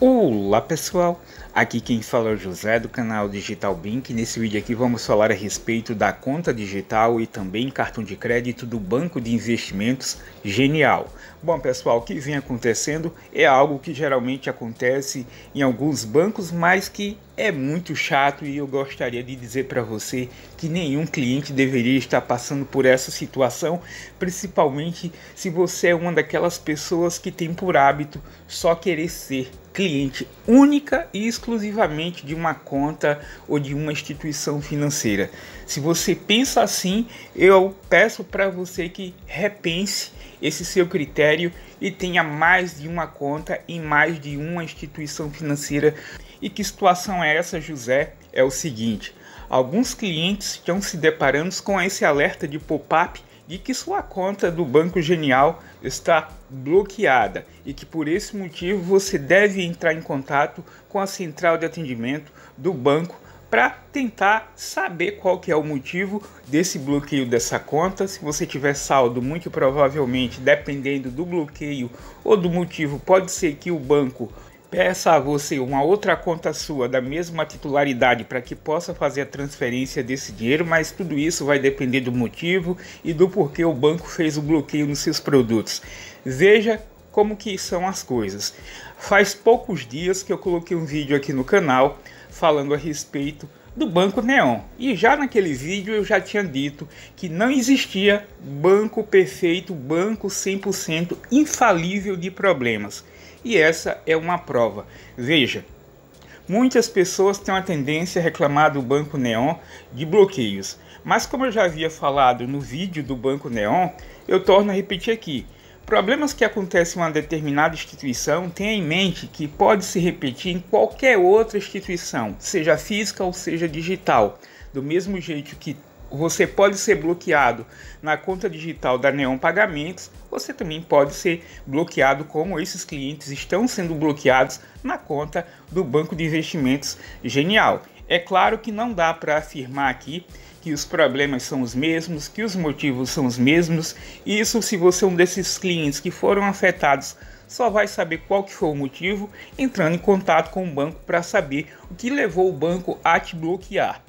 Olá pessoal, aqui quem fala é o José do canal Digital Bank. Nesse vídeo aqui vamos falar a respeito da conta digital e também cartão de crédito do Banco de Investimentos Genial. Bom pessoal, o que vem acontecendo é algo que geralmente acontece em alguns bancos, mas que é muito chato e eu gostaria de dizer para você que nenhum cliente deveria estar passando por essa situação, principalmente se você é uma daquelas pessoas que tem por hábito só querer ser cliente única e exclusivamente de uma conta ou de uma instituição financeira. Se você pensa assim, eu peço para você que repense esse seu critério e tenha mais de uma conta em mais de uma instituição financeira. E que situação é essa, José? É o seguinte: alguns clientes estão se deparando com esse alerta de pop-up de que sua conta do Banco Genial está bloqueada e que por esse motivo você deve entrar em contato com a central de atendimento do banco para tentar saber qual que é o motivo desse bloqueio dessa conta. Se você tiver saldo, muito provavelmente, dependendo do bloqueio ou do motivo, pode ser que o banco peça a você uma outra conta sua da mesma titularidade para que possa fazer a transferência desse dinheiro, mas tudo isso vai depender do motivo e do porquê o banco fez o bloqueio nos seus produtos. Veja como que são as coisas. Faz poucos dias que eu coloquei um vídeo aqui no canal falando a respeito do Banco Neon. E já naquele vídeo eu já tinha dito que não existia banco perfeito, banco 100% infalível de problemas. E essa é uma prova. Veja, muitas pessoas têm a tendência a reclamar do Banco Neon de bloqueios. Mas como eu já havia falado no vídeo do Banco Neon, eu torno a repetir aqui. Problemas que acontecem em uma determinada instituição tenha em mente que pode se repetir em qualquer outra instituição, seja física ou seja digital. Do mesmo jeito que você pode ser bloqueado na conta digital da Neon Pagamentos, você também pode ser bloqueado como esses clientes estão sendo bloqueados na conta do Banco de Investimentos Genial. É claro que não dá para afirmar aqui que os problemas são os mesmos, que os motivos são os mesmos. E isso se você é um desses clientes que foram afetados, só vai saber qual que foi o motivo entrando em contato com o banco para saber o que levou o banco a te bloquear.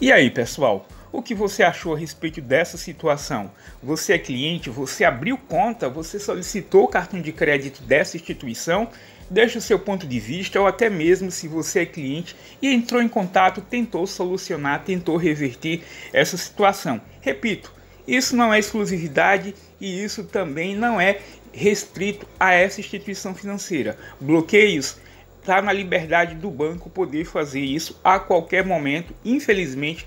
E aí, pessoal? O que você achou a respeito dessa situação? Você é cliente? Você abriu conta? Você solicitou o cartão de crédito dessa instituição? Deixe o seu ponto de vista ou até mesmo se você é cliente e entrou em contato, tentou solucionar, tentou reverter essa situação. Repito, isso não é exclusividade e isso também não é restrito a essa instituição financeira. Bloqueios está na liberdade do banco poder fazer isso a qualquer momento. Infelizmente,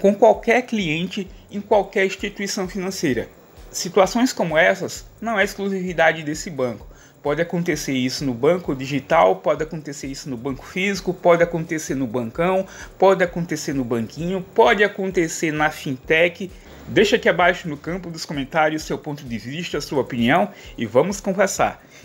com qualquer cliente em qualquer instituição financeira. Situações como essas não é exclusividade desse banco. Pode acontecer isso no banco digital, pode acontecer isso no banco físico, pode acontecer no bancão, pode acontecer no banquinho, pode acontecer na fintech. Deixa aqui abaixo no campo dos comentários seu ponto de vista, sua opinião e vamos conversar.